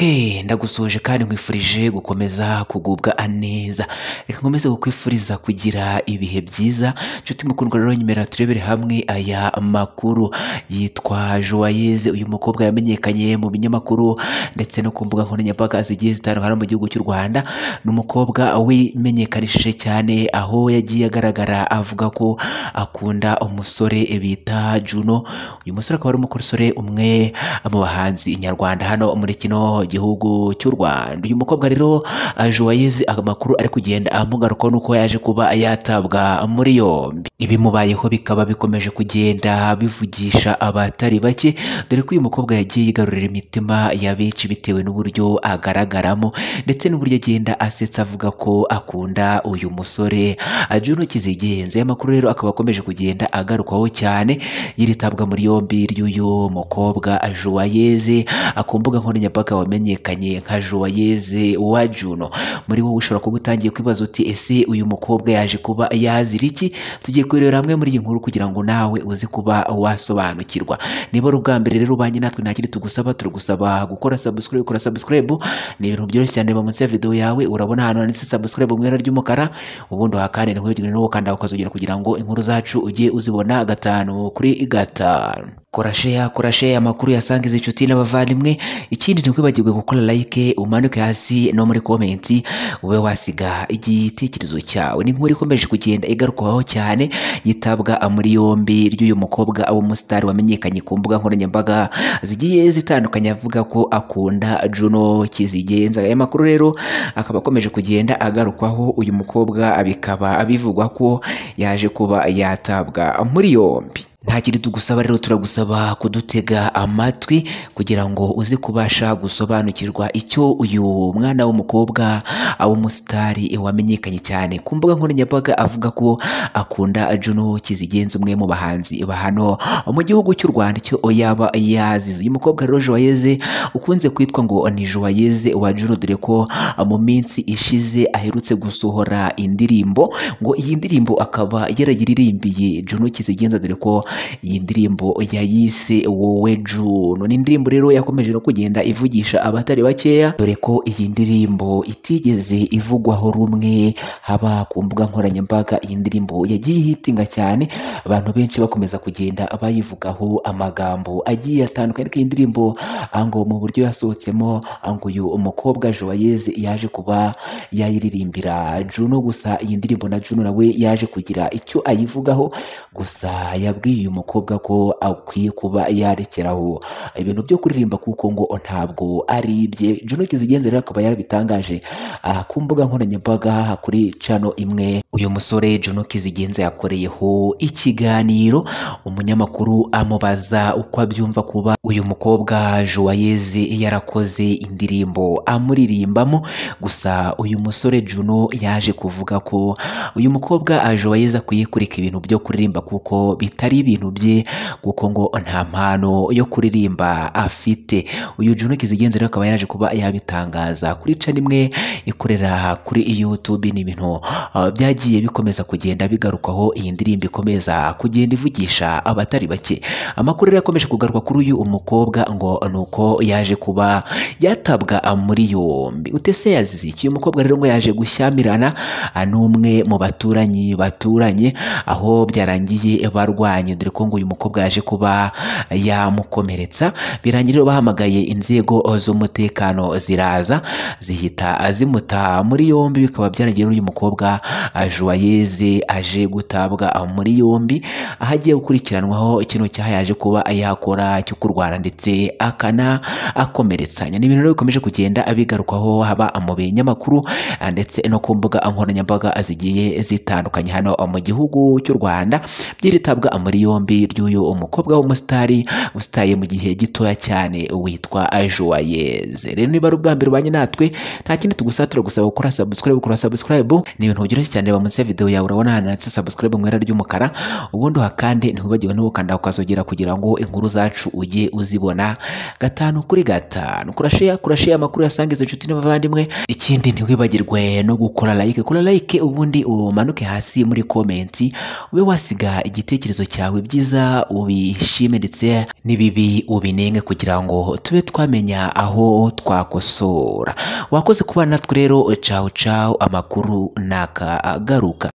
ok ndagusoje kandi nkwifurije gukomeza kugubwa neza reka nkomeze kukwifuriza kugira ibihe byiza nshuti mukundwa rero nyemera turebere hamwe aya makuru yitwa joyeuse uyu mukobwa yamenyekanye mu binyamakuru ndetse no ku mbuga nkoranyambaga zigiye zitandukanye mu gihugu cy'u rwanda ni umukobwa wimenyekanishije cyane aho yagiye agaragara avuga ko akunda umusore bita juno uyu musore akaba ari umusore umwe mu bahanzi nyarwanda hano muri kino gihugu cy'u Rwanda uyu mukobwa rero ah, Joyeuse amakuru ari kugenda amugarukaho nuko yaje kuba yatabwa muri yombi ibimubayeho bikaba bikomeje kugenda bivugisha abatari bake dore ko uyu mukobwa yagiye yigarurira imitima ya benshi bitewe n'uburyo agaragaramo ndetse n'uburyo agenda asetsa avuga ko akunda uyu musore ah, Juno Kizigenza amakuru rero akaba akomeje kugenda agarukwaho cyane yiritabwa muri yombi ry'uyu mukobwa Joyeuse ah, ku mbuga nkoranyambaga wamenye wamenyekanye nka joyeze wa muri wowe ushobora kuba utangiye kwibaza uti ese uyu mukobwa yaje kuba yazira iki tugiye kurebera hamwe muri iyi nkuru kugira ngo nawe uzi kuba wasobanukirwa niba ari ubwa mbere rero ubanye natwe nta tugusaba tugusaba turagusaba gukora subscribe gukora subscribe ni ibintu byoroshye cyane ba munsi ya video yawe urabona ahantu handitse subscribe mu ibara ry'umukara ubundi wakane ni nkuru kandi ukazogera kugira ngo inkuru zacu ujye uzibona gatanu kuri gatanu kora sheya amakuru yasangiza inshuti n'abavandimwe ikindi ntiwibagirwe gukora like umanuke hasi no muri komenti ube wasiga igitekerezo cyawe ni nkuru ikomeje kugenda igarukwaho cyane yitabwa muri yombi ry'uyu mukobwa w'umusitari wamenyekanye ku mbuga nkoranyambaga zigiye zitandukanye avuga ko akunda Juno Kizigenza aya makuru rero akaba akomeje kugenda agarukwaho uyu mukobwa bikaba bivugwa ko yaje kuba yatabwa muri yombi nta kindi tugusaba rero turagusaba kudutega amatwi kugira ngo uze kubasha gusobanukirwa icyo uyu mwana w'umukobwa w'umusitari wamenyekanye cyane ku mbuga nkoranyambaga avuga ko akunda Juno Kizigenza umwe mu bahanzi ba mu gihugu cy'u Rwanda icyo yaba yazize uyu mukobwa rero Joyeze ukunze kwitwa ngo ni Joyeze wa Juno dore ko mu minsi ishize aherutse gusohora indirimbo ngo iyi ndirimbo akaba yarayiririmbiye Juno Kizigenza dore ko iyi ndirimbo yayise wowe June ni indirimbo rero yakomeje no kugenda ivugisha abatari bakeya dore ko iyi ndirimbo itigeze ivugwaho rumwe haba ku mbuga nkoranyambaga iyi ndirimbo yagiye ihitinga cyane abantu benshi bakomeza kugenda bayivugaho amagambo agiye atandukanye ariko iyi ndirimbo ngo mu buryo yasohotsemo ngo uyu umukobwa Joyeuse yaje kuba yayiririmbira Juno gusa iyi ndirimbo na Juno nawe yaje kugira icyo ayivugaho gusa yabwiye uyu mukobwa ko akwiye kuba yarekeraho ibintu byo kuririmba kuko ngo ntabwo ari ibye junoke zigenze rero akaba yarabitangaje aha ku mbuga nkoranyambaga kuri cano imwe uyu musore junoke zigenze yakoreyeho ikiganiro umunyamakuru amubaza uko abyumva kuba uyu mukobwa juwayeze yarakoze indirimbo amuririmbamo gusa uyu musore juno yaje kuvuga ko uyu mukobwa juwayeze akwiye kureka ibintu byo kuririmba kuko bitari y'ibintu bye kuko ngo nta mpano yo kuririmba afite bwite uyu Junuke Zigenza rero akaba yaraje kuba yabitangaza kuri channel imwe ikorera kuri YouTube ni ibintu ah, byagiye bikomeza kugenda bigarukaho iyi ndirimbo ikomeza kugenda ivugisha abatari bake amakuru rero akomeje kugaruka kuri uyu umukobwa ngo nuko yaje kuba yatabwa muri yombi utese yaziki uyu mukobwa rero ngo yaje gushyamirana ah, n'umwe mu baturanyi baturanye aho byarangiye barwanye dore ko ngo uyu mukobwa yaje kuba yamukomeretsa birangira bahamagaye inzego z'umutekano ziraza zihita zimuta muri yombi bikaba byaragiye n'uyu mukobwa ah, Joyeze aje gutabwa muri yombi aho agiye gukurikiranwaho ikintu cyaha yaje kuba yakora cyo kurwana ndetse akana akomeretsanya ni ibintu bikomeje kugenda abigarukaho haba mu binyamakuru ah, ndetse no ku mbuga nkoranyambaga zigiye zitandukanye hano mu gihugu cy'u Rwanda by'iritabwa muri yombi ry'uyu umukobwa w'umusitari usitaye mu gihe gitoya cyane witwa joyeze rero niba ari ubwa mbere ubanye natwe nta kindi tugusa turagusaba gukora sabusikarayibu gukora sabusikarayibu ni ibintu byoroshye cyane bamutse videwo yawe urabona hano handitse sabusikarayibu mu ibara ry'umukara ubundi uhakande ntiwibagirwe no gukanda ukazogera kugira ngo inkuru zacu ujye uzibona gatanu kuri gatanu kurasheya kurasheya amakuru yasanga izo nshuti n'abavandimwe ikindi ntiwibagirwe no gukora like kora layike ubundi umanuke hasi muri komenti ube wasiga igitekerezo cyawe byiza ubishime ndetse n'ibibi ubinenge kugira ngo kugirango tube twamenya aho twakosora wakoze kuba natwe rero cawu cawu amakuru ntakagaruka